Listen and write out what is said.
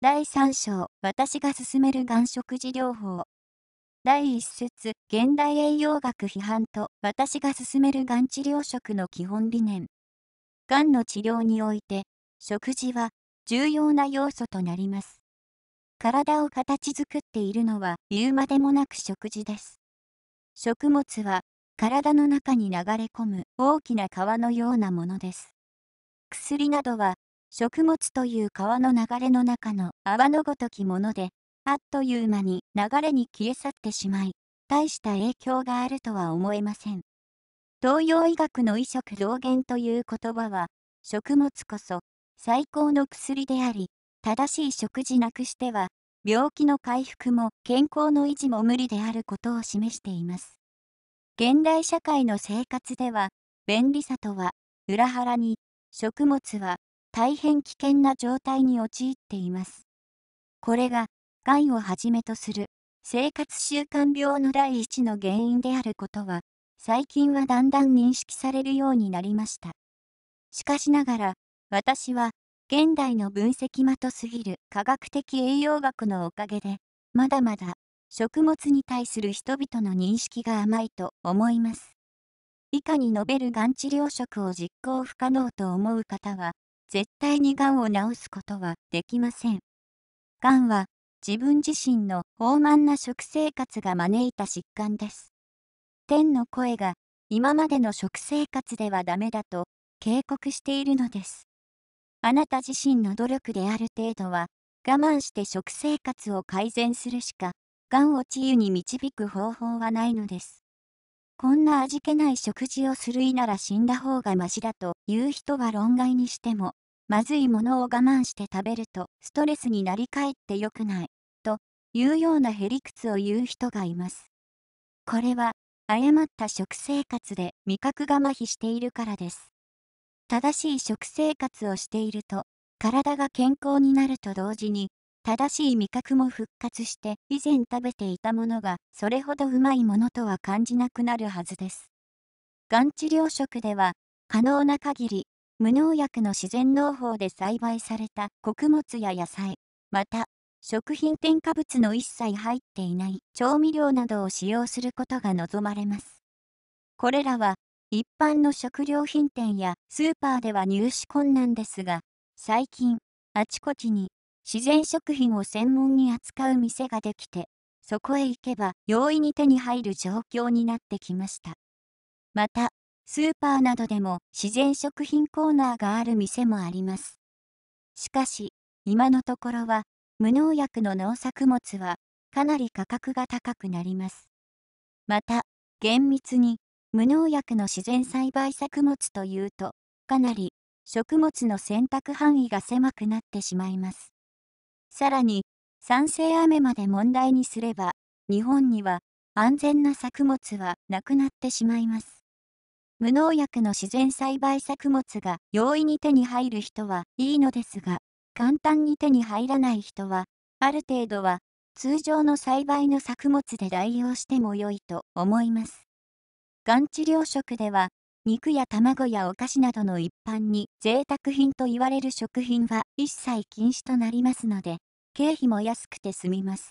第3章、私が進める眼食事療法。第1節、現代栄養学批判と、私が進めるがん治療食の基本理念。がんの治療において、食事は重要な要素となります。体を形作っているのは言うまでもなく食事です。食物は、体の中に流れ込む大きな川のようなものです。薬などは食物という川の流れの中の泡のごときもので、あっという間に流れに消え去ってしまい、大した影響があるとは思えません。東洋医学の移植同源という言葉は、食物こそ最高の薬であり、正しい食事なくしては、病気の回復も健康の維持も無理であることを示しています。現代社会の生活では、便利さとは、裏腹に、食物は大変危険な状態に陥っています。これが、がんをはじめとする生活習慣病の第一の原因であることは、最近はだんだん認識されるようになりました。しかしながら、私は、現代の分析まとすぎる科学的栄養学のおかげで、まだまだ食物に対する人々の認識が甘いと思います。以下に述べるがん治療食を実行不可能と思う方は、絶対にがんを治すことはできません。がんは自分自身の傲慢な食生活が招いた疾患です。天の声が今までの食生活ではダメだと警告しているのです。あなた自身の努力である程度は我慢して食生活を改善するしか、がんを治癒に導く方法はないのです。こんな味気ない食事をするいなら死んだ方がましだという人は論外にしても、まずいものを我慢して食べるとストレスになりかえって良くない、というようなへりくつを言う人がいます。これは、誤った食生活で味覚が麻痺しているからです。正しい食生活をしていると、体が健康になると同時に、正しい味覚も復活して以前食べていたものがそれほどうまいものとは感じなくなるはずです。がん治療食では可能な限り無農薬の自然農法で栽培された穀物や野菜また食品添加物の一切入っていない調味料などを使用することが望まれます。これらは一般の食料品店やスーパーでは入手困難ですが最近あちこちに自然食品を専門に扱う店ができて、そこへ行けば容易に手に入る状況になってきました。また、スーパーなどでも自然食品コーナーがある店もあります。しかし、今のところは、無農薬の農作物は、かなり価格が高くなります。また、厳密に、無農薬の自然栽培作物というと、かなり、食物の選択範囲が狭くなってしまいます。さらに、酸性雨まで問題にすれば、日本には安全な作物はなくなってしまいます。無農薬の自然栽培作物が容易に手に入る人はいいのですが、簡単に手に入らない人は、ある程度は通常の栽培の作物で代用しても良いと思います。がん治療食では、肉や卵やお菓子などの一般に贅沢品と言われる食品は一切禁止となりますので、経費も安くて済みます。